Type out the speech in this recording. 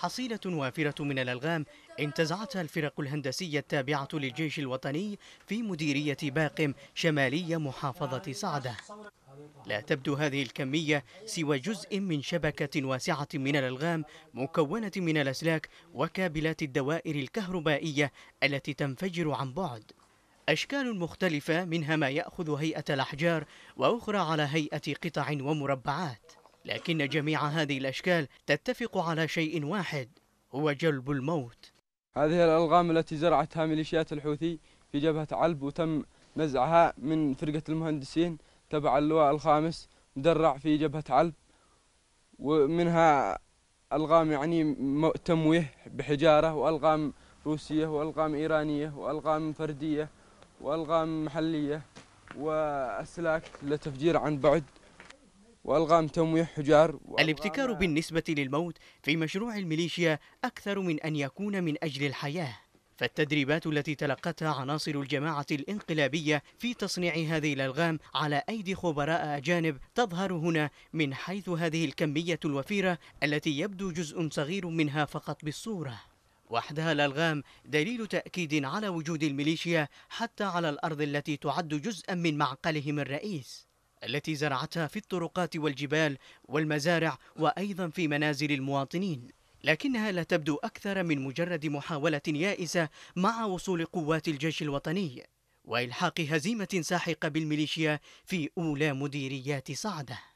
حصيلة وافرة من الألغام انتزعتها الفرق الهندسية التابعة للجيش الوطني في مديرية باقم شمالية محافظة صعدة لا تبدو هذه الكمية سوى جزء من شبكة واسعة من الألغام مكونة من الأسلاك وكابلات الدوائر الكهربائية التي تنفجر عن بعد أشكال مختلفة منها ما يأخذ هيئة الأحجار وأخرى على هيئة قطع ومربعات لكن جميع هذه الأشكال تتفق على شيء واحد هو جلب الموت هذه الألغام التي زرعتها ميليشيات الحوثي في جبهة علب وتم نزعها من فرقة المهندسين تبع اللواء الخامس مدرع في جبهة علب ومنها ألغام يعني تمويه بحجارة وألغام روسية وألغام إيرانية وألغام فردية وألغام محلية وأسلاك لتفجير عن بعد والغام تمويه حجار الابتكار بالنسبه للموت في مشروع الميليشيا اكثر من ان يكون من اجل الحياه فالتدريبات التي تلقتها عناصر الجماعة الانقلابية في تصنيع هذه الألغام على أيدي خبراء أجانب تظهر هنا من حيث هذه الكمية الوفيرة التي يبدو جزء صغير منها فقط بالصورة وحدها الألغام دليل تأكيد على وجود الميليشيا حتى على الأرض التي تعد جزءا من معقلهم الرئيس التي زرعتها في الطرقات والجبال والمزارع وأيضا في منازل المواطنين لكنها لا تبدو أكثر من مجرد محاولة يائسة مع وصول قوات الجيش الوطني وإلحاق هزيمة ساحقة بالميليشيا في أولى مديريات صعده